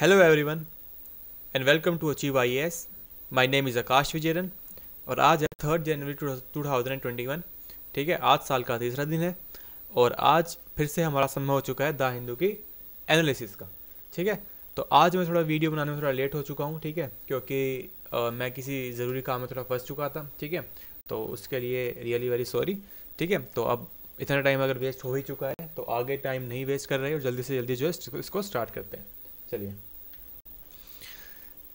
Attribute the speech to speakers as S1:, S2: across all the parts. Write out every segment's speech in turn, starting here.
S1: Hello everyone and welcome to achieve I S my name is Akash Vijayran और आज है third January two thousand and twenty one ठीक है आज साल का तीसरा दिन है और आज फिर से हमारा समय हो चुका है द हिंदू की एनालिसिस का ठीक है तो आज मैं थोड़ा वीडियो बनाने में थोड़ा लेट हो चुका हूँ ठीक है क्योंकि आ, मैं किसी ज़रूरी काम में थोड़ा फंस चुका था ठीक है तो उसके लिए रियली वेरी सॉरी ठीक है तो अब इतना टाइम अगर वेस्ट हो ही चुका है तो आगे टाइम नहीं वेस्ट कर रहे और जल्दी से जल्दी जो है इसको स्टार्ट करते हैं चलिए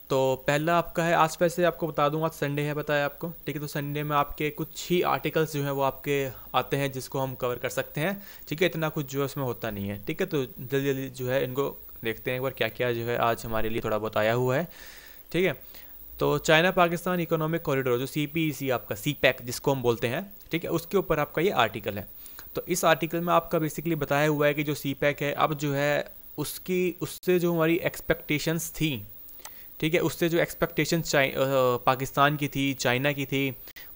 S1: तो पहला आपका है आज वैसे आपको बता दूँ आज संडे है बताया आपको ठीक है तो संडे में आपके कुछ ही आर्टिकल्स जो हैं वो आपके आते हैं जिसको हम कवर कर सकते हैं ठीक है इतना कुछ जो है उसमें होता नहीं है ठीक है तो जल्दी जल्दी जो है इनको देखते हैं एक बार क्या क्या जो है आज हमारे लिए थोड़ा बहुत आया हुआ है ठीक है तो चाइना पाकिस्तान इकोनॉमिक कॉरिडोर जो सी पी सी आपका सी पैक e जिसको हम बोलते हैं ठीक है उसके ऊपर आपका ये आर्टिकल है तो इस आर्टिकल में आपका बेसिकली बताया हुआ है कि जो सी पैक e है अब जो है उसकी उससे जो हमारी एक्सपेक्टेशंस थी ठीक है उससे जो एक्सपेक्टेशन पाकिस्तान की थी चाइना की थी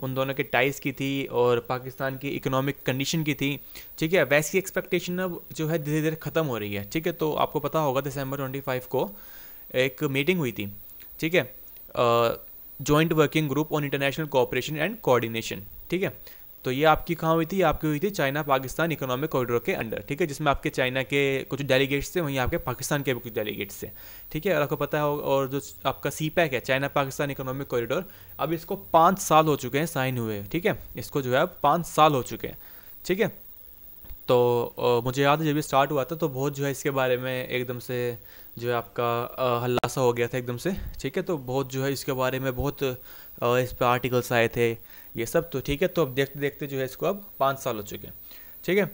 S1: उन दोनों के टाइज़ की थी और पाकिस्तान की इकोनॉमिक कंडीशन की थी ठीक है वैसी एक्सपेक्टेशन अब जो है धीरे धीरे ख़त्म हो रही है ठीक है तो आपको पता होगा दिसंबर 25 को एक मीटिंग हुई थी ठीक है joint working group on international cooperation and coordination ठीक है तो ये आपकी कहाँ हुई थी आपकी हुई थी चाइना पाकिस्तान इकोनॉमिक कॉरिडोर के अंडर ठीक है जिसमें आपके चाइना के कुछ डेलीगेट्स थे वहीं आपके पाकिस्तान के भी कुछ डेलीगेट्स थे ठीक है और आपको पता है और जो आपका सी पैक है चाइना पाकिस्तान इकोनॉमिक कॉरिडोर अब इसको पाँच साल हो चुके हैं साइन हुए ठीक है इसको जो है अब पाँच साल हो चुके हैं ठीक है तो मुझे याद है जब ये स्टार्ट हुआ था तो बहुत जो है इसके बारे में एकदम से जो है आपका हल्लासा हो गया था एकदम से ठीक है तो बहुत जो है इसके बारे में बहुत इस पर आर्टिकल्स आए थे ये सब तो ठीक है तो अब देखते देखते जो है इसको अब पाँच साल हो चुके हैं ठीक है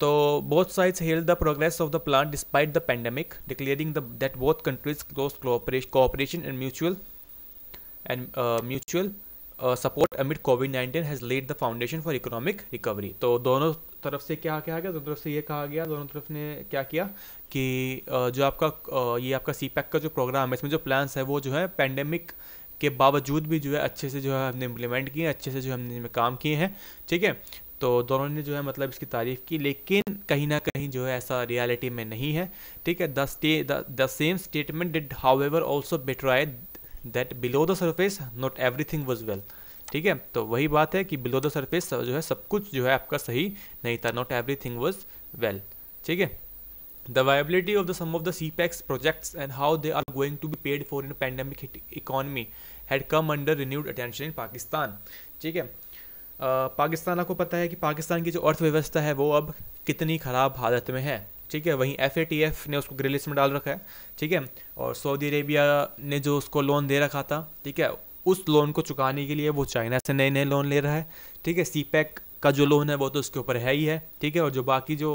S1: तो both sides hail the progress of the plan despite the pandemic declaring the that both countries close cooperation and mutual and mutual support amid covid nineteen has laid the foundation for economic recovery तो दोनों तरफ से क्या कहा गया दोनों तरफ से ये कहा गया दोनों तरफ ने क्या किया कि uh, जो आपका uh, ये आपका सी का जो प्रोग्राम है इसमें जो प्लान्स है वो जो है पैंडेमिक के बावजूद भी जो है अच्छे से जो है हमने इम्प्लीमेंट किए अच्छे से जो हमने इसमें काम किए हैं ठीक है तो दोनों ने जो है मतलब इसकी तारीफ़ की लेकिन कहीं ना कहीं जो है ऐसा रियलिटी में नहीं है ठीक है the stay the same statement did however also betray that below the surface not thing was well ठीक है तो वही बात है कि बिलो द सर्फेस जो है सब कुछ जो है आपका सही नहीं था not everything was well ठीक है the viability of the some of the CPEX projects and how they are going to be paid for in a pandemic economy had come under renewed attention in Pakistan. ठीक है पाकिस्तान आपको पता है कि पाकिस्तान की जो अर्थव्यवस्था है वो अब कितनी ख़राब हालत में है ठीक है वहीं एफ ने उसको ग्रे लिस्ट में डाल रखा है ठीक है और सऊदी अरेबिया ने जो उसको लोन दे रखा था ठीक है उस लोन को चुकाने के लिए वो चाइना से नए नए लोन ले रहा है ठीक है सी पैक का जो लोन है वो तो उसके ऊपर है ही है ठीक है और जो बाकी जो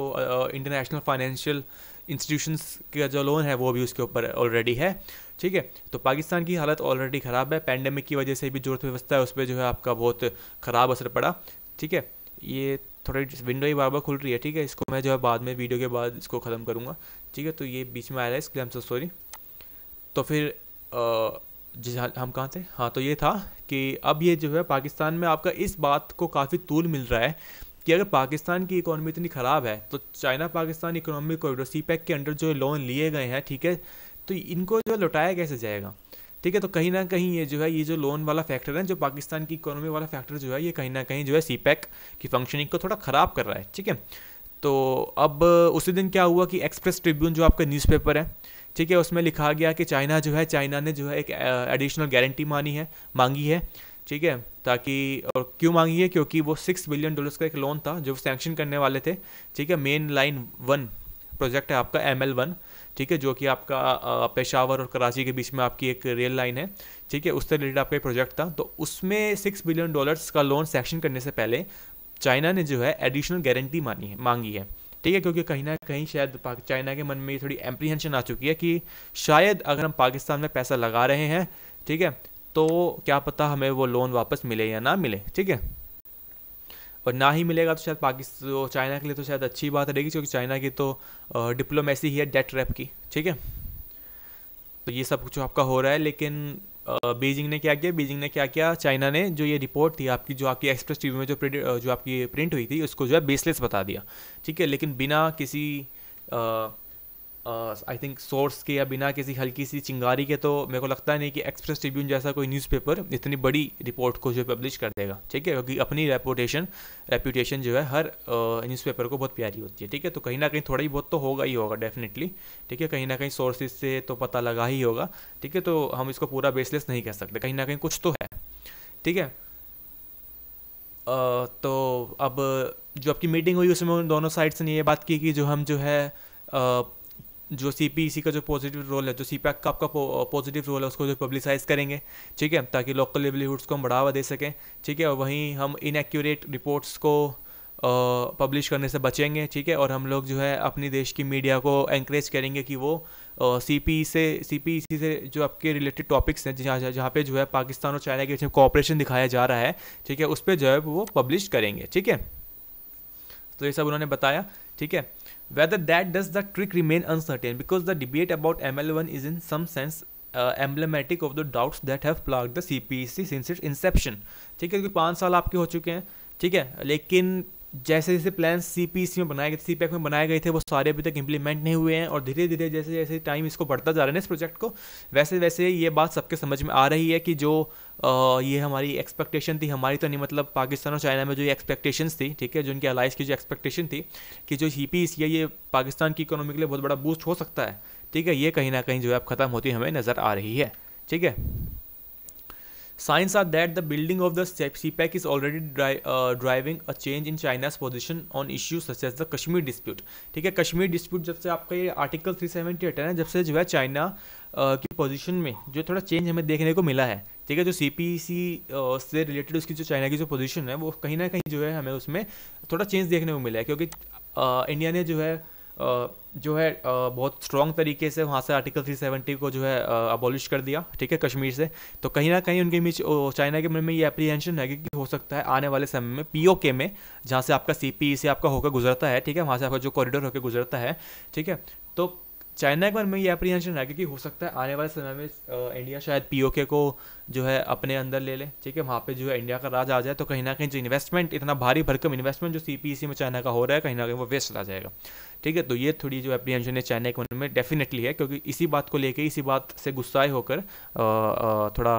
S1: इंटरनेशनल फाइनेंशियल इंस्टीट्यूशंस का जो लोन है वो भी उसके ऊपर ऑलरेडी है ठीक है तो पाकिस्तान की हालत ऑलरेडी ख़राब है पैंडमिक की वजह से भी जो अर्थव्यवस्था है उस पर जो है आपका बहुत ख़राब असर पड़ा ठीक है ये थोड़ी विंडो ही बार बार खुल रही है ठीक है इसको मैं जो है बाद में वीडियो के बाद इसको ख़त्म करूँगा ठीक है तो ये बीच में आया है इसके लिए हम सॉरी तो फिर जी हाँ, हम कहाँ थे हाँ तो ये था कि अब ये जो है पाकिस्तान में आपका इस बात को काफ़ी तूल मिल रहा है कि अगर पाकिस्तान की इकोनॉमी इतनी ख़राब है तो China Pakistan economic corridor CPEC e के अंडर जो लोन लिए गए हैं ठीक है तो इनको जो लौटाया कैसे जाएगा ठीक है तो कहीं ना कहीं ये जो है ये जो लोन वाला फैक्टर है जो पाकिस्तान की इकोनॉमी वाला फैक्टर जो है ये कहीं ना कहीं जो है सी पैक e की फंक्शनिंग को थोड़ा ख़राब कर रहा है ठीक है तो अब उसी दिन क्या हुआ कि एक्सप्रेस ट्रिब्यून जो आपका न्यूज़पेपर है ठीक है उसमें लिखा गया कि चाइना जो है चाइना ने जो है एक एडिशनल गारंटी मानी है मांगी है ठीक है ताकि और क्यों मांगी है क्योंकि वो सिक्स बिलियन डॉलर्स का एक लोन था जो सैंक्शन करने वाले थे ठीक है मेन लाइन वन प्रोजेक्ट है आपका एम एल वन ठीक है जो कि आपका पेशावर और कराची के बीच में आपकी एक रेल लाइन है ठीक है उससे रिलेटेड आपका एक प्रोजेक्ट था तो उसमें सिक्स बिलियन डॉलर्स का लोन सैक्शन करने से पहले चाइना ने जो है एडिशनल गारंटी मानी है मांगी है ठीक है क्योंकि कहीं ना कहीं शायद चाइना के मन में थोड़ी एम्प्रीहेंशन आ चुकी है कि शायद अगर हम पाकिस्तान में पैसा लगा रहे हैं ठीक है तो क्या पता हमें वो लोन वापस मिले या ना मिले ठीक है और ना ही मिलेगा तो शायद पाकिस्तान तो चाइना के लिए तो शायद अच्छी बात रहेगी क्योंकि चाइना की तो डिप्लोमेसी ही है डेट रैप की ठीक है तो ये सब कुछ आपका हो रहा है लेकिन बीजिंग ने क्या किया बीजिंग ने क्या किया चाइना ने जो ये रिपोर्ट थी आपकी जो आपकी एक्सप्रेस टीवी में जो प्रिंट जो आपकी प्रिंट हुई थी उसको जो है बेसलेस बता दिया ठीक है लेकिन बिना किसी आ, आई थिंक सोर्स के या बिना किसी हल्की सी चिंगारी के तो मेरे को लगता नहीं कि एक्सप्रेस ट्रिब्यून जैसा कोई न्यूज़पेपर इतनी बड़ी रिपोर्ट को जो पब्लिश कर देगा ठीक है क्योंकि अपनी रेपोटेशन रेपूटेशन जो है हर न्यूज़पेपर को बहुत प्यारी होती है ठीक है तो कहीं ना कहीं थोड़ा ही बहुत तो होगा ही होगा डेफिनेटली ठीक है कहीं ना कहीं सोर्सेज से तो पता लगा ही होगा ठीक है तो हम इसको पूरा बेसलेस नहीं कह सकते कहीं ना कहीं कुछ तो है ठीक है तो अब जो आपकी मीटिंग हुई उसमें दोनों साइड्स ने ये बात की कि जो हम जो है जो सी पी सी का जो पॉजिटिव रोल है जो सी पैक का आपका पॉजिटिव रोल है उसको जो पब्लिसाइज़ करेंगे ठीक है ताकि लोकल लेवलीहुड्स को हम बढ़ावा दे सकें ठीक है और वहीं हम इनएक्यूरेट रिपोर्ट्स को पब्लिश करने से बचेंगे ठीक है और हम लोग जो है अपनी देश की मीडिया को एंकरेज करेंगे कि वो सी पी e से सी पी सी से जो आपके रिलेटेड टॉपिक्स हैं जहाँ जहाँ पे जो है पाकिस्तान और चाइना के बीच में कॉपरेशन दिखाया जा रहा है ठीक है उस पर जो है वो पब्लिश करेंगे ठीक है तो ये सब उन्होंने बताया ठीक है Whether that does the trick remain uncertain because the debate about ML1 is in some sense uh, emblematic of the doubts that have plagued the CPC since its inception ठीक है क्योंकि पाँच साल आपके हो चुके हैं ठीक है लेकिन जैसे जैसे प्लान सी पी सी में बनाए गए सी पैक में बनाए गए थे वो सारे अभी तक इंप्लीमेंट नहीं हुए हैं और धीरे धीरे जैसे जैसे टाइम इसको बढ़ता जा रहा है ना इस प्रोजेक्ट को वैसे वैसे ये बात सबके समझ में आ रही है कि जो आ, ये हमारी एक्सपेक्टेशन थी हमारी तो नहीं मतलब पाकिस्तान और चाइना में जो एक्सपेक्टेशन थी ठीक है जो उनकी अलाइस की जो एक्सपेक्टेशन थी कि जो सी पी सी है ये पाकिस्तान की इकोनॉमी के लिए बहुत बड़ा बूस्ट हो सकता है ठीक है ये कहीं ना कहीं जो है अब ख़त्म होती हमें नज़र आ रही है ठीक है signs are that the building of the CPEC is already driving a change in China's position on on such as the Kashmir dispute ठीक है कश्मीर डिस्प्यूट जब से आपका ये आर्टिकल थ्री सेवेंटी एट है ना जब से जो है चाइना uh, की पोजिशन में जो थोड़ा चेंज हमें देखने को मिला है ठीक है जो सी पी सी से रिलेटेड उसकी जो चाइना की जो पोजिशन है वो कहीं ना कहीं जो है हमें उसमें थोड़ा चेंज देखने को मिला है क्योंकि इंडिया uh, ने जो है जो है बहुत स्ट्रॉन्ग तरीके से वहाँ से आर्टिकल 370 को जो है अबॉलिश कर दिया ठीक है कश्मीर से तो कहीं ना कहीं उनके बीच चाइना के मन में ये अप्रीहेंशन है कि हो सकता है आने वाले समय में पीओके में जहाँ से आपका सी e से आपका होकर गुजरता है ठीक है वहाँ से आपका जो कॉरिडोर होकर गुजरता है ठीक है तो चाइना के बारे में ये अप्रीहेंशन है क्योंकि हो सकता है आने वाले समय में इंडिया शायद पीओके को जो है अपने अंदर ले ले ठीक है वहाँ पे जो है इंडिया का राज आ जाए तो कहीं ना कहीं जो इन्वेस्टमेंट इतना भारी भरकम इन्वेस्टमेंट जो सी e में चाइना का हो रहा है कहीं ना कहीं वो वेस्ट आ जाएगा ठीक है तो ये थोड़ी जो अप्रीहेंशन है चाइना के मन में डेफिनेटली है क्योंकि इसी बात को लेकर इसी बात से गुस्साए होकर थोड़ा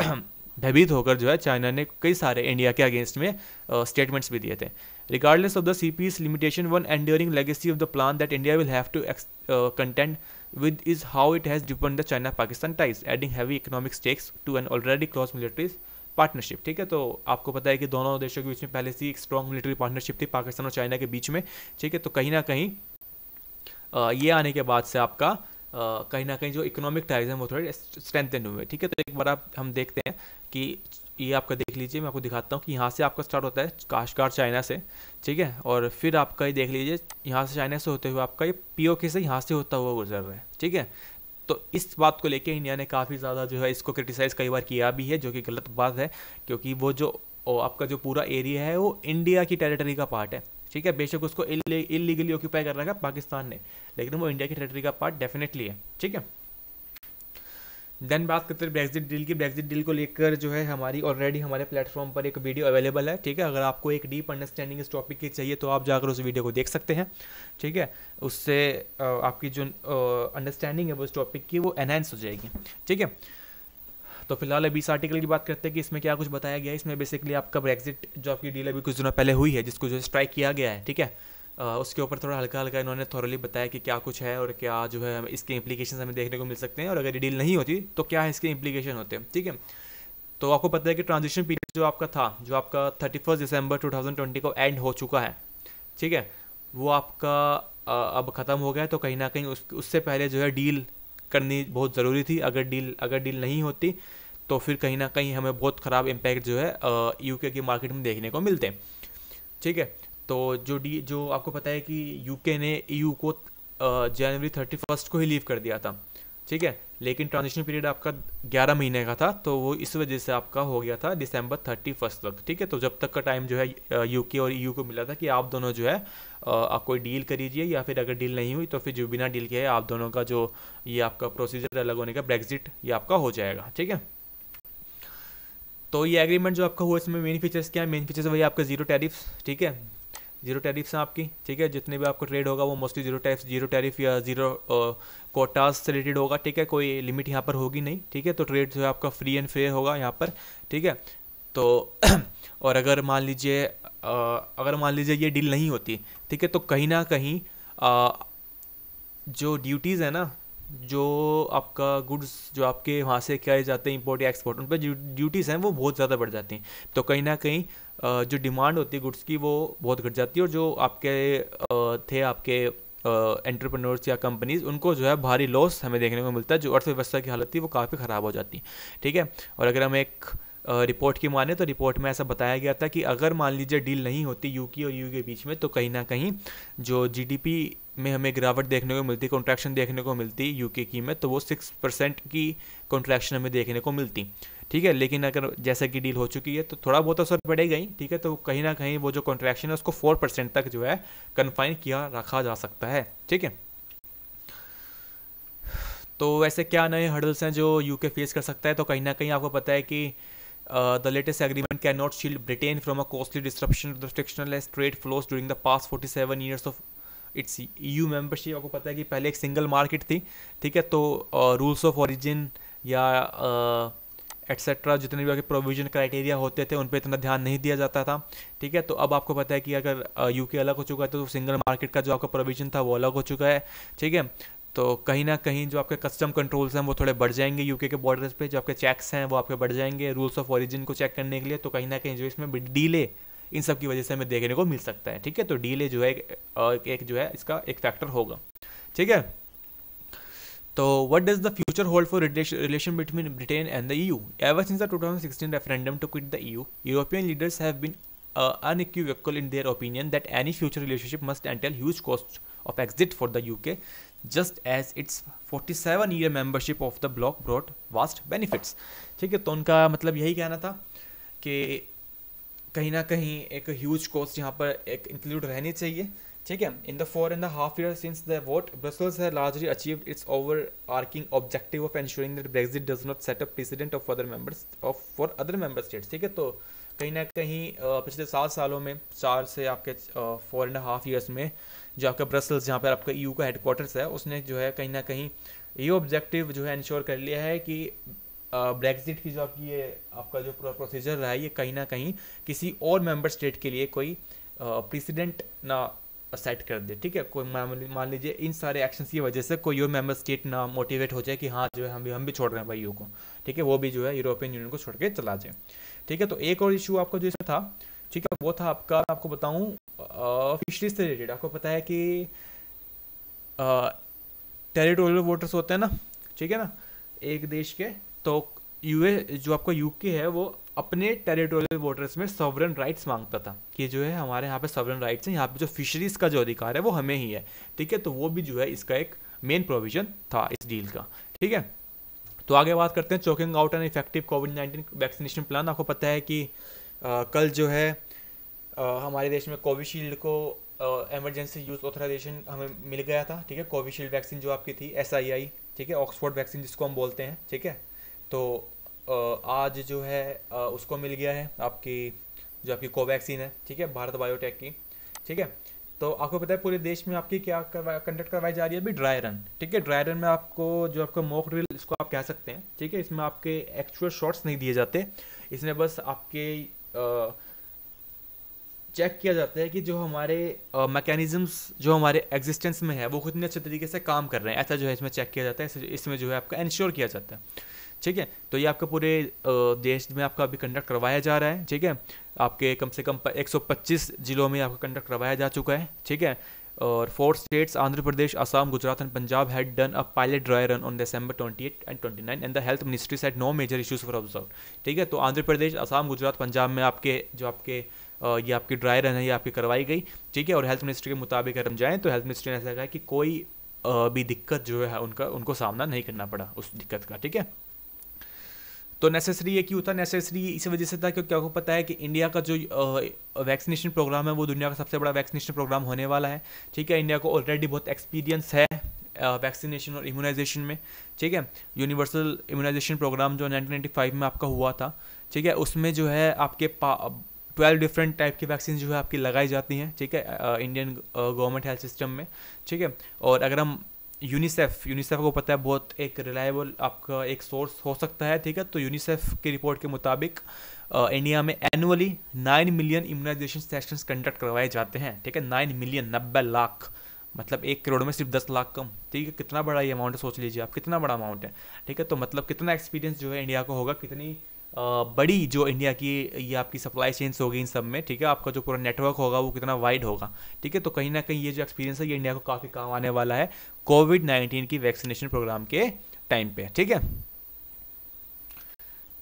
S1: भयभीत होकर जो है चाइना ने कई सारे इंडिया के अगेंस्ट में स्टेटमेंट्स भी दिए थे regardless of the CPEC's limitation one enduring legacy of the plan that India will have to content with is how it has deepened the China Pakistan ties adding heavy economic stakes to an already close military partnership ठीक है तो आपको पता है कि दोनों देशों के बीच में पहले से एक स्ट्रॉन्ग मिलिट्री पार्टनरशिप थी पाकिस्तान और चाइना के बीच में ठीक है तो कहीं ना कहीं ये आने के बाद से आपका कहीं ना कहीं जो इकोनॉमिक टाइज है वो थोड़े स्ट्रेंथन हुए ठीक है तो एक बार आप हम देखते हैं कि ये आपका देख लीजिए मैं आपको दिखाता हूँ कि यहाँ से आपका स्टार्ट होता है काशकार चाइना से ठीक है और फिर आपका ये देख लीजिए यहाँ से चाइना से होते हुए आपका ये के से यहाँ से होता हुआ गुजर रहा है ठीक है तो इस बात को लेके इंडिया ने काफ़ी ज़्यादा जो है इसको क्रिटिसाइज़ कई बार किया भी है जो कि गलत बात है क्योंकि वो जो आपका जो पूरा एरिया है वो इंडिया की टेरिटरी का पार्ट है ठीक है बेशक उसको इलीगली ऑक्यूपाई कर रखा है पाकिस्तान ने लेकिन वो इंडिया की टेरेटरी का पार्ट डेफिनेटली है ठीक है देन बात करते हैं ब्रेग्जिट डील की ब्रेग्जिट डील को लेकर जो है हमारी ऑलरेडी हमारे प्लेटफॉर्म पर एक वीडियो अवेलेबल है ठीक है अगर आपको एक डीप अंडरस्टैंडिंग इस टॉपिक की चाहिए तो आप जाकर उस वीडियो को देख सकते हैं ठीक है उससे आपकी जो अंडरस्टैंडिंग है वो इस टॉपिक की वो एनहेंस हो जाएगी ठीक है तो फिलहाल अभी इस आर्टिकल की बात करते हैं कि इसमें क्या कुछ बताया गया है इसमें बेसिकली आपका ब्रेग्जिट जो आपकी डील अभी कुछ दिनों पहले हुई है जिसको जो स्ट्राइक किया गया है ठीक है उसके ऊपर थोड़ा हल्का हल्का इन्होंने थोरली बताया कि क्या कुछ है और क्या जो है इसके इम्प्लीकेशन हमें देखने को मिल सकते हैं और अगर ये डील नहीं होती तो क्या है इसके इम्प्लीकेशन होते हैं ठीक है तो आपको पता है कि ट्रांजिशन पीरियड जो आपका था जो आपका thirty first December two thousand twenty को एंड हो चुका है ठीक है वो आपका अब ख़त्म हो गया तो कहीं ना कहीं उस उससे पहले जो है डील करनी बहुत ज़रूरी थी अगर डील अगर डील नहीं होती तो फिर कहीं ना कहीं हमें बहुत ख़राब इम्पैक्ट जो है यूके की मार्केट में देखने को मिलते हैं ठीक है तो जो डी जो आपको पता है कि यूके ने ईयू e को जनवरी थर्टी फर्स्ट को ही लीव कर दिया था ठीक है लेकिन ट्रांजिशन पीरियड आपका 11 महीने का था तो वो इस वजह से आपका हो गया था दिसंबर थर्टी फर्स्ट तक ठीक है तो जब तक का टाइम जो है यूके और ईयू e को मिला था कि आप दोनों जो है आप कोई डील करीजिए या फिर अगर डील नहीं हुई तो फिर जो बिना डील के है आप दोनों का जो ये आपका प्रोसीजर अलग होने का ब्रेग्जिट ये आपका हो जाएगा ठीक है तो ये एग्रीमेंट जो आपका हुआ इसमें मेन फीचर्स क्या है मेन फीचर्स वही आपका जीरो टैरिफ्स ठीक है जीरो टैरिफ्स हैं आपकी ठीक है जितने भी आपको ट्रेड होगा वो mostly zero tariff zero tariff या जीरो कोटास से रिलेटेड होगा ठीक है कोई लिमिट यहाँ पर होगी नहीं ठीक है तो ट्रेड जो है आपका फ्री एंड फेयर होगा यहाँ पर ठीक है तो और अगर मान लीजिए अगर मान लीजिए ये डील नहीं होती ठीक है तो कहीं ना कहीं आ, जो ड्यूटीज़ है ना जो आपका गुड्स जो आपके वहाँ से किए जाते हैं इंपोर्ट या एक्सपोर्ट उन पर ड्यूटीज़ हैं वो बहुत ज़्यादा बढ़ जाती हैं तो कहीं ना कहीं जो डिमांड होती है गुड्स की वो बहुत घट जाती है और जो आपके थे आपके एंटरप्रेन्योर्स या कंपनीज उनको जो है भारी लॉस हमें देखने को मिलता है जो अर्थव्यवस्था की हालत थी वो काफ़ी ख़राब हो जाती है ठीक है और अगर हम एक रिपोर्ट की माने तो रिपोर्ट में ऐसा बताया गया था कि अगर मान लीजिए डील नहीं होती यू की और यू के बीच में तो कहीं ना कहीं जो जीडीपी में हमें गिरावट देखने को मिलती कॉन्ट्रैक्शन देखने को मिलती यू की में तो वो सिक्स परसेंट की कॉन्ट्रैक्शन हमें देखने को मिलती ठीक है लेकिन अगर जैसे कि डील हो चुकी है तो थोड़ा बहुत असर पड़ेगा ही ठीक है तो कहीं ना कहीं वो जो कॉन्ट्रैक्शन है उसको फोर परसेंट तक जो है कन्फाइन किया रखा जा सकता है ठीक है तो वैसे क्या नए हर्डल्स हैं जो यूके फेस कर सकता है तो कहीं ना कहीं आपको पता है कि the latest agreement can not shield Britain from a costly disruption of its trade flows during the past forty seven years of its EU membership आपको पता है कि पहले एक सिंगल मार्केट थी ठीक है तो रूल्स ऑफ ऑरिजिन या uh, एट्सेट्रा जितने भी आगे प्रोविजन क्राइटेरिया होते थे उन पर इतना ध्यान नहीं दिया जाता था ठीक है तो अब आपको पता है कि अगर यूके अलग हो चुका है तो सिंगल मार्केट का जो आपका प्रोविजन था वो अलग हो चुका है ठीक है तो कहीं ना कहीं जो आपके कस्टम कंट्रोल्स हैं वो थोड़े बढ़ जाएंगे यूके के बॉर्डर्स पे जो आपके चेक्स हैं वो आपके बढ़ जाएंगे रूल्स ऑफ ओरिजिन को चेक करने के लिए तो कहीं ना कहीं जो इसमें डीले इन सब की वजह से हमें देखने को मिल सकता है ठीक है तो डीले जो है एक, एक जो है इसका एक फैक्टर होगा ठीक है तो what does the future hold for relation between Britain and the EU ever since the two thousand sixteen referendum to quit the EU European leaders have been un unequal in their opinion that any future relationship must entail huge cost of exit for the U K just as its forty seven year membership of the bloc brought vast benefits ठीक है तो उनका मतलब यही कहना था कि कहीं ना कहीं एक ह्यूज कॉस्ट यहाँ पर एक इंक्लूड रहनी चाहिए ठीक है in the four and the half year since the vote Brussels has largely achieve its overarching objective of ensuring that Brexit does not set up precedent of other members of for other member states ठीक है तो कहीं ना कहीं पिछले सात सालों में चार से आपके फोर एंड हाफ ईयर्स में जो आपका ब्रसल्स जहाँ पर आपका ई e का हेडकोार्टर्स है उसने जो है कहीं ना कहीं ये ऑब्जेक्टिव जो है इंश्योर कर लिया है कि ब्रेग्जिट की जो आपकी ये आपका जो पूरा प्रोसीजर रहा है ये कहीं ना कहीं किसी और मेंबर स्टेट के लिए कोई प्रेसिडेंट ना सेट कर दे ठीक है कोई मान लीजिए इन सारे एक्शन की वजह से कोई यूरो मेंबर स्टेट ना मोटिवेट हो जाए कि हाँ जो है हम भी हम भी छोड़ रहे हैं भाई यू को ठीक है वो भी जो है यूरोपियन यूनियन को छोड़ के चला जाए ठीक है तो एक और इशू आपका जो था ठीक है वो था आपका आपको बताऊँ फिशरीज से रिलेटेड आपको पता है कि टेरिटोरियल वोटर्स होते हैं ना ठीक है ना एक देश के तो यूए जो आपका यूके है वो अपने टेरिटोरियल वाटर्स में सॉवरन राइट्स मांगता था कि जो है हमारे यहाँ पे सॉवरन राइट्स हैं यहाँ पे जो फिशरीज़ का जो अधिकार है वो हमें ही है ठीक है तो वो भी जो है इसका एक मेन प्रोविजन था इस डील का ठीक है तो आगे बात करते हैं chalking out and effective covid nineteen vaccination plan आपको पता है कि आ, कल जो है आ, हमारे देश में कोविशील्ड को एमरजेंसी यूज़ ऑथराइजेशन हमें मिल गया था ठीक है कोविशील्ड वैक्सीन जो आपकी थी एस ठीक है ऑक्सफोर्ड वैक्सीन जिसको हम बोलते हैं ठीक है तो आज जो है उसको मिल गया है आपकी जो आपकी कोवैक्सीन है ठीक है भारत बायोटेक की ठीक है तो आपको पता है पूरे देश में आपकी क्या करवाई कंडक्ट करवाई जा रही है अभी ड्राई रन ठीक है ड्राई रन में आपको जो आपका मॉक ड्रिल इसको आप कह सकते हैं ठीक है इसमें आपके एक्चुअल शॉट्स नहीं दिए जाते इसमें बस आपके आ, चेक किया जाता है कि जो हमारे मैकेनिज्म्स जो हमारे एग्जिस्टेंस में है वो कितने अच्छे तरीके से काम कर रहे हैं ऐसा जो है इसमें चेक किया जाता है इसमें जो है आपका इंश्योर किया जाता है ठीक है तो ये आपका पूरे देश में आपका अभी कंडक्ट करवाया जा रहा है ठीक है आपके कम से कम 125 जिलों में आपका कंडक्ट करवाया जा चुका है ठीक है और four states Andhra Pradesh Assam Gujarat and Punjab had done a pilot dry run on December 28 and 29 and the health ministry set no major issues for observe ठीक है तो आंध्र प्रदेश असम गुजरात पंजाब में आपके जो आपके ये आपकी ड्राई रन है ये आपकी करवाई गई ठीक है और हेल्थ मिनिस्ट्री के मुताबिक अगर हम जाएँ तो हेल्थ मिनिस्ट्री ने ऐसा कहा कि कोई भी दिक्कत जो है उनका उनको सामना नहीं करना पड़ा उस दिक्कत का ठीक है तो नेसेसरी ये क्यों था नेसेसरी इसी वजह से था क्योंकि आपको पता है कि इंडिया का जो वैक्सीनेशन प्रोग्राम है वो दुनिया का सबसे बड़ा वैक्सीनेशन प्रोग्राम होने वाला है ठीक है इंडिया को ऑलरेडी बहुत एक्सपीरियंस है वैक्सीनेशन और इम्यूनाइजेशन में ठीक है यूनिवर्सल इम्यूनाइजेशन प्रोग्राम जो 1995 में आपका हुआ था ठीक है उसमें जो है आपके ट्वेल्व डिफरेंट टाइप की वैक्सीन जो है आपकी लगाई जाती हैं ठीक है इंडियन गवर्नमेंट हेल्थ सिस्टम में ठीक है और अगर हम यूनिसेफ यूनिसेफ को पता है बहुत एक रिलायबल आपका एक सोर्स हो सकता है ठीक है तो यूनिसेफ की रिपोर्ट के मुताबिक इंडिया में annually nine million immunisation session conduct करवाए जाते हैं ठीक है नाइन मिलियन नब्बे लाख मतलब एक करोड़ में सिर्फ दस लाख कम ठीक है कितना बड़ा ये अमाउंट है सोच लीजिए आप कितना बड़ा अमाउंट है ठीक है तो मतलब कितना एक्सपीरियंस जो है इंडिया को होगा कितनी बड़ी जो इंडिया की ये आपकी सप्लाई चेंस होगी इन सब में ठीक है आपका जो पूरा नेटवर्क होगा वो कितना वाइड होगा ठीक है तो कहीं ना कहीं ये जो एक्सपीरियंस है ये इंडिया को काफ़ी काम आने वाला है कोविड नाइन्टीन की वैक्सीनेशन प्रोग्राम के टाइम पे ठीक है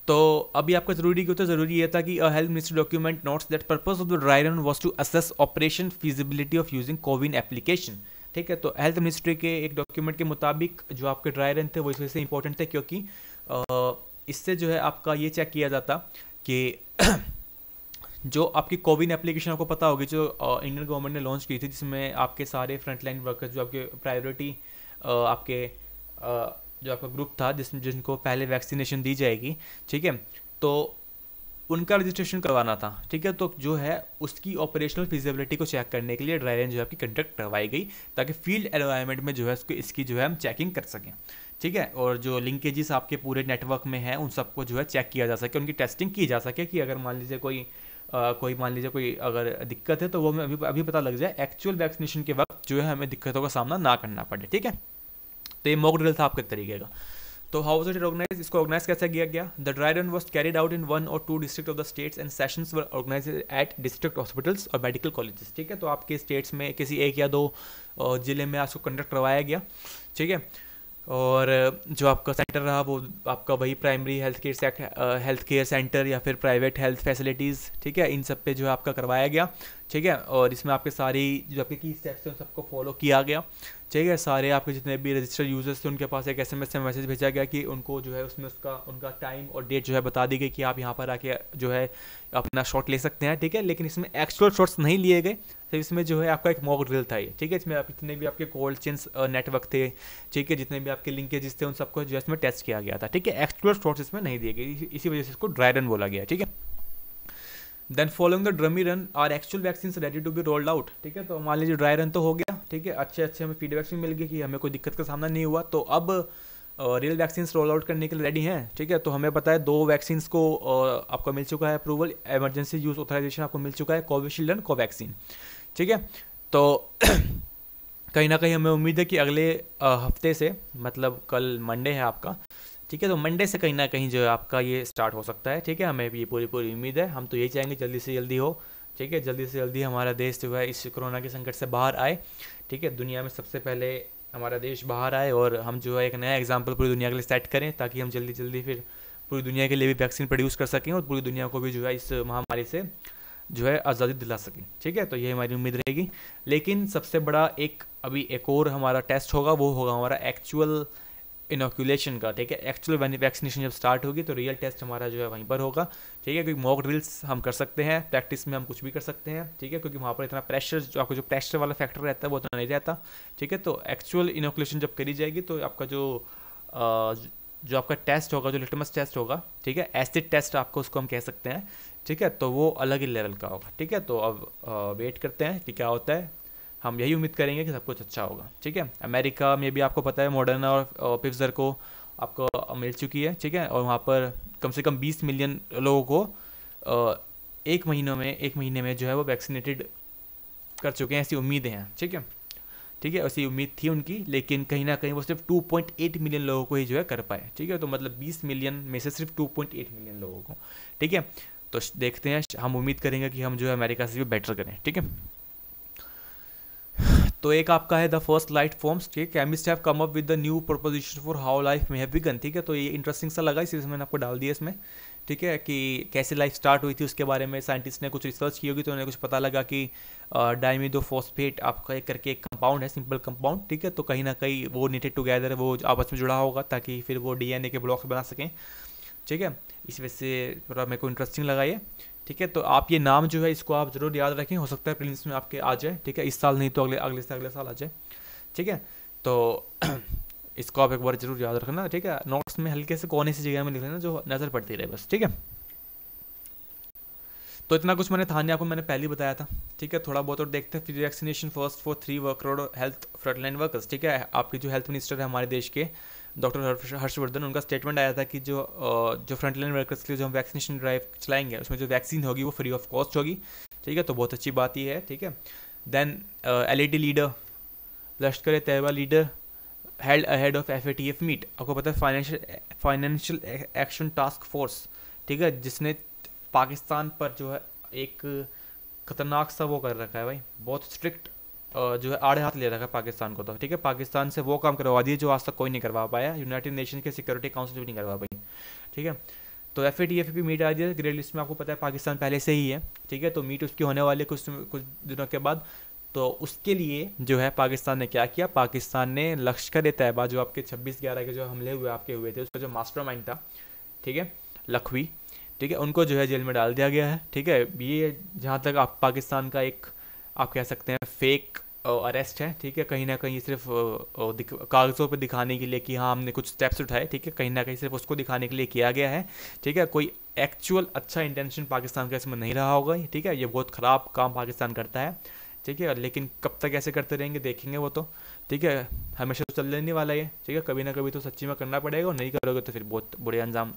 S1: तो अभी आपका जरूरी क्यों था जरूरी यह था कि a health ministry document notes that purpose of the dry run was to assess operation feasibility of using CoWIN application ठीक है तो हेल्थ मिनिस्ट्री के एक डॉक्यूमेंट के मुताबिक जो आपके ड्राई रन थे वो इस वजह से इंपॉर्टेंट थे क्योंकि इससे जो है आपका ये चेक किया जाता कि जो आपकी कोविन एप्लीकेशन आपको पता होगी जो इंडियन गवर्नमेंट ने लॉन्च की थी जिसमें आपके सारे फ्रंट लाइन वर्कर्स जो आपके प्रायोरिटी आपके जो आपका ग्रुप था जिस जिनको पहले वैक्सीनेशन दी जाएगी ठीक है तो उनका रजिस्ट्रेशन करवाना था ठीक है तो जो है उसकी ऑपरेशनल फिजिबिलिटी को चेक करने के लिए ड्राई रन जो है आपकी कंडक्ट करवाई गई ताकि फील्ड एनवायरमेंट में जो है उसको इसकी जो है हम चेकिंग कर सकें ठीक है और जो लिंकेजेस आपके पूरे नेटवर्क में हैं उन सबको जो है चेक किया जा सके उनकी टेस्टिंग की जा सके कि अगर मान लीजिए कोई कोई मान लीजिए कोई अगर दिक्कत है तो वो हमें अभी अभी पता लग जाए एक्चुअल वैक्सीनेशन के वक्त जो है हमें दिक्कतों का सामना ना करना पड़े ठीक है तो ये मॉक ड्रिल था आपके तरीके का तो हाउ इट ऑर्गेनाइज इसको ऑर्गेनाइज कैसे किया गया the dry run was carried out in one और two district of the states and sessions were organise at district hospitals और मेडिकल कॉलेजेस ठीक है तो आपके स्टेट्स में किसी एक या दो जिले में आपको कंडक्ट करवाया गया ठीक है और जो आपका सेंटर रहा वो आपका वही primary health care health care centre या फिर प्राइवेट हेल्थ फैसिलिटीज़ ठीक है इन सब पे जो है आपका करवाया गया ठीक है और इसमें आपके सारी जो आपके की स्टेप्स थे उन सबको फॉलो किया गया ठीक है सारे आपके जितने भी रजिस्टर्ड यूज़र्स थे उनके पास एक एस एम एस मैसेज भेजा गया कि उनको जो है उसमें उसका उनका टाइम और डेट जो है बता दी गई कि आप यहाँ पर आके जो है अपना शॉट ले सकते हैं ठीक है लेकिन इसमें एक्चुअल शॉट्स नहीं लिए गए तो इसमें जो है आपका एक मॉक ड्रिल था ये ठीक है इसमें आप जितने भी आपके कोल्ड चेन्स नेटवर्क थे ठीक है जितने भी आपके लिंकेजेस थे उन सबको जो है इसमें टेस्ट किया गया था ठीक है एक्चुअल शॉट्स इसमें नहीं दिए गए इसी वजह से इसको ड्राई रन बोला गया ठीक है then following the dry run are actual vaccine ready to be rolled out ठीक है तो मान लीजिए ड्राई रन तो हो गया ठीक है अच्छे अच्छे हमें फीडबैक्स भी मिल गए कि हमें कोई दिक्कत का सामना नहीं हुआ तो अब रियल वैक्सीन रोल आउट करने के लिए रेडी हैं ठीक है तो हमें पता है दो वैक्सीन को आपको मिल चुका है अप्रूवल एमरजेंसी यूज़ ऑथराइजेशन आपको मिल चुका है कोविशील्ड एंड कोवैक्सीन ठीक है तो कहीं ना कहीं हमें उम्मीद है कि अगले हफ्ते से मतलब कल मंडे है आपका ठीक है तो मंडे से कहीं ना कहीं जो है आपका ये स्टार्ट हो सकता है ठीक है हमें ये पूरी पूरी उम्मीद है हम तो यही चाहेंगे जल्दी से जल्दी हो ठीक है जल्दी से जल्दी हमारा देश जो है इस कोरोना के संकट से बाहर आए ठीक है दुनिया में सबसे पहले हमारा देश बाहर आए और हम जो है एक नया एग्जाम्पल पूरी दुनिया के लिए सेट करें ताकि हम जल्दी जल्दी फिर पूरी दुनिया के लिए भी वैक्सीन प्रोड्यूस कर सकें और पूरी दुनिया को भी जो है इस महामारी से जो है आज़ादी दिला सकें ठीक है तो ये हमारी उम्मीद रहेगी लेकिन सबसे बड़ा एक अभी एक और हमारा टेस्ट होगा वो होगा हमारा एक्चुअल इनोकुलेशन का ठीक है एक्चुअल वैक्सीनेशन जब स्टार्ट होगी तो रियल टेस्ट हमारा जो है वहीं पर होगा ठीक है क्योंकि मॉक ड्रिल्स हम कर सकते हैं प्रैक्टिस में हम कुछ भी कर सकते हैं ठीक है क्योंकि वहाँ पर इतना प्रेशर जो आपका जो प्रेशर वाला फैक्टर रहता है वो उतना नहीं रहता ठीक है तो एक्चुअल इनोकुलेशन जब करी जाएगी तो आपका जो जो आपका टेस्ट होगा जो लिटमस टेस्ट होगा ठीक है एसिड टेस्ट आपको उसको हम कह सकते हैं ठीक है तो वो अलग ही लेवल का होगा ठीक है तो अब वेट करते हैं कि क्या होता है हम यही उम्मीद करेंगे कि सब कुछ अच्छा होगा ठीक है अमेरिका में भी आपको पता है मॉडर्न और पिफ्जर को आपको मिल चुकी है ठीक है और वहाँ पर कम से कम 20 मिलियन लोगों को एक महीनों में एक महीने में जो है वो वैक्सीनेटेड कर चुके हैं ऐसी उम्मीदें हैं ठीक है ठीक है ऐसी उम्मीद थी उनकी लेकिन कहीं ना कहीं वो सिर्फ 2.8 मिलियन लोगों को ही जो है कर पाए ठीक है तो मतलब 20 मिलियन में से सिर्फ 2.8 मिलियन लोगों को ठीक है तो देखते हैं हम उम्मीद करेंगे कि हम जो है अमेरिका से भी बेटर करें ठीक है तो एक आपका है द फर्स्ट लाइट फॉर्म्स ठीक है chemist have come up with the new proposition for how life may have begun ठीक है तो ये इंटरेस्टिंग सा लगा इसलिए मैंने आपको डाल दिया इसमें ठीक है कि कैसे लाइफ स्टार्ट हुई थी उसके बारे में साइंटिस्ट ने कुछ रिसर्च की होगी तो उन्हें कुछ पता लगा कि डायमिडो फॉस्फेट आपका एक करके एक कंपाउंड है सिंपल कंपाउंड ठीक है तो कहीं ना कहीं वो नेटेड टुगेदर वो आपस में जुड़ा होगा ताकि फिर वो डीएनए के ब्लॉक्स बना सकें ठीक है इस वजह से थोड़ा मेरे को इंटरेस्टिंग लगा ये ठीक है तो आप ये नाम जो है इसको आप ज़रूर याद रखें हो सकता है प्रिलिम्स में आपके आ जाए ठीक है इस साल नहीं तो अगले अगले से अगले साल आ जाए ठीक है तो इसको आप एक बार जरूर याद रखना ठीक है नोट्स में हल्के से कोने से जगह में लिख लेना जो नज़र पड़ती रहे बस ठीक है तो इतना कुछ मैंने थाने आपको मैंने पहले बताया था ठीक है थोड़ा बहुत और देखते हैं फिर वैक्सीनेशन फर्स्ट फॉर थ्री वर्करोड हेल्थ फ्रंटलाइन वर्कर्स ठीक है आपके जो हेल्थ मिनिस्टर है हमारे देश के डॉक्टर हर्षवर्धन उनका स्टेटमेंट आया था कि जो जो फ्रंटलाइन वर्कर्स के लिए जो हम वैक्सीनेशन ड्राइव चलाएंगे उसमें जो वैक्सीन होगी वो फ्री ऑफ कॉस्ट होगी ठीक है तो बहुत अच्छी बात ही है ठीक है then L E T leader Lashkar Taiba leader held ahead of F A T F meet आपको पता है financial financial action task force ठीक है जिसने पाकिस्तान पर जो है एक खतरनाक सा वो कर रखा है भाई बहुत स्ट्रिक्ट जो है आड़े हाथ ले रखा है पाकिस्तान को तो ठीक है पाकिस्तान से वो काम करवा दिए जो आज तक कोई नहीं करवा पाया यूनाइटेड नेशन के सिक्योरिटी काउंसिल भी नहीं करवा पाई ठीक है तो एफ ए टी एफ भी मीट आ दिया ग्रेड लिस्ट में आपको पता है पाकिस्तान पहले से ही है ठीक है तो मीट उसकी होने वाली कुछ कुछ दिनों के बाद तो उसके लिए जो है पाकिस्तान ने क्या किया पाकिस्तान ने लश्कर तैयबा जो आपके छब्बीस ग्यारह के जो हमले हुए आपके हुए थे उसका जो मास्टर माइंड था ठीक है लखवी ठीक है उनको जो है जेल में डाल दिया गया है ठीक है ये जहाँ तक आप पाकिस्तान का एक आप कह सकते हैं फेक अरेस्ट है ठीक है कहीं ना कहीं सिर्फ कागज़ों पर दिखाने के लिए कि हाँ हमने कुछ स्टेप्स उठाए ठीक है कहीं ना कहीं सिर्फ उसको दिखाने के लिए किया गया है ठीक है कोई एक्चुअल अच्छा इंटेंशन पाकिस्तान का इसमें नहीं रहा होगा ठीक है ये बहुत ख़राब काम पाकिस्तान करता है ठीक है लेकिन कब तक ऐसे करते रहेंगे देखेंगे वो तो ठीक है हमेशा तो चलने नहीं वाला ये ठीक है कभी ना कभी तो सच्ची में करना पड़ेगा और नहीं करोगे तो फिर बहुत बुरे अंजाम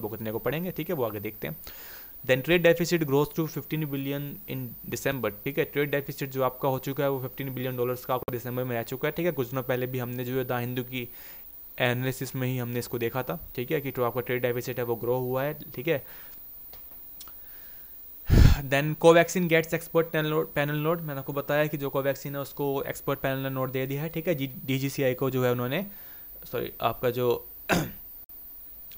S1: भुगतने को पड़ेंगे ठीक है वो आगे देखते हैं then trade deficit growth to 15 billion in December ठीक है ट्रेड डेफिसिट जो आपका हो चुका है वो 15 बिलियन डॉलर्स का आपको दिसंबर में रह चुका है ठीक है कुछ दिनों पहले भी हमने जो है द हिंदू की एनालिसिस में ही हमने इसको देखा था ठीक है कि जो आपका ट्रेड डेफिसिट है वो ग्रो हुआ है ठीक है then Covaxin gets expert panel nod मैंने आपको बताया कि जो कोवैक्सीन है उसको एक्सपर्ट पैनल नोट दे दिया है ठीक है डी को जो है उन्होंने सॉरी आपका जो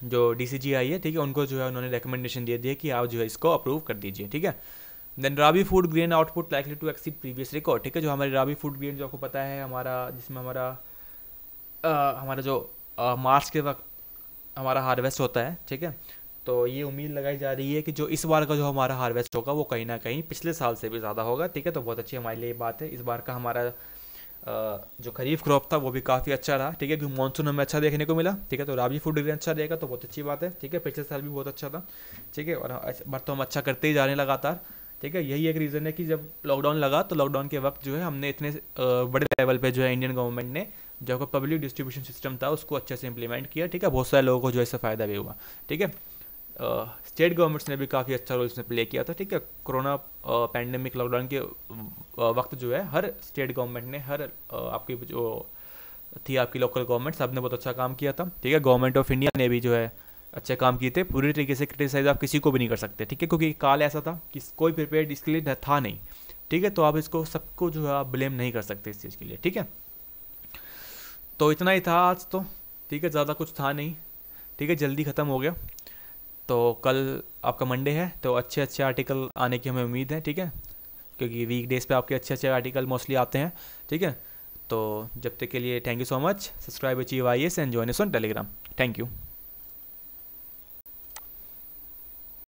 S1: जो डी सी जी आई है ठीक है उनको जो है उन्होंने रिकमेंडेशन दे दिया कि आप जो है इसको अप्रूव कर दीजिए ठीक है then rabi food grain output likely to exceed previous record ठीक है जो हमारे राबी फूड ग्रेन जो आपको पता है हमारा जिसमें हमारा आ, हमारा जो आ, मार्च के वक्त हमारा हार्वेस्ट होता है ठीक है तो ये उम्मीद लगाई जा रही है कि जो इस बार का जो हमारा हार्वेस्ट होगा वो कहीं ना कहीं पिछले साल से भी ज़्यादा होगा ठीक है तो बहुत अच्छी हमारे लिए बात है इस बार का हमारा जो खरीफ क्रॉप था वो भी काफ़ी अच्छा रहा ठीक है क्योंकि मानसून हमें अच्छा देखने को मिला ठीक है तो राबी फूड ग्रेन अच्छा रहेगा तो बहुत अच्छी बात है ठीक है पिछले साल भी बहुत अच्छा था ठीक है और बार तो हम अच्छा करते ही जा रहे हैं लगातार ठीक है यही एक रीज़न है कि जब लॉकडाउन लगा तो लॉकडाउन के वक्त जो है हमने इतने बड़े लेवल पर जो है इंडियन गवर्नमेंट ने जो आपका पब्लिक डिस्ट्रीब्यूशन सिस्टम था उसको अच्छे से इंप्लीमेंट किया ठीक है बहुत सारे लोगों को जो है फ़ायदा भी हुआ ठीक है स्टेट गवर्नमेंट्स ने भी काफ़ी अच्छा रोल इसमें प्ले किया था ठीक है कोरोना पैंडमिक लॉकडाउन के वक्त जो है हर स्टेट गवर्नमेंट ने हर आपकी जो थी आपकी लोकल गवर्नमेंट सब ने बहुत अच्छा काम किया था ठीक है गवर्नमेंट ऑफ इंडिया ने भी जो है अच्छे काम किए थे पूरी तरीके से क्रिटिसाइज आप किसी को भी नहीं कर सकते ठीक है क्योंकि काल ऐसा था कि कोई प्रिपेयर इसके लिए था नहीं ठीक है तो आप इसको सबको जो है आप ब्लेम नहीं कर सकते इस चीज़ के लिए ठीक है तो इतना ही था आज तो ठीक है ज़्यादा कुछ था नहीं ठीक है जल्दी ख़त्म हो गया तो कल आपका मंडे है तो अच्छे अच्छे आर्टिकल आने की हमें उम्मीद है ठीक है क्योंकि वीक डेज़ पर आपके अच्छे अच्छे आर्टिकल मोस्टली आते हैं ठीक है तो जब तक के लिए thank you so much subscribe achieve I S and join us on Telegram thank you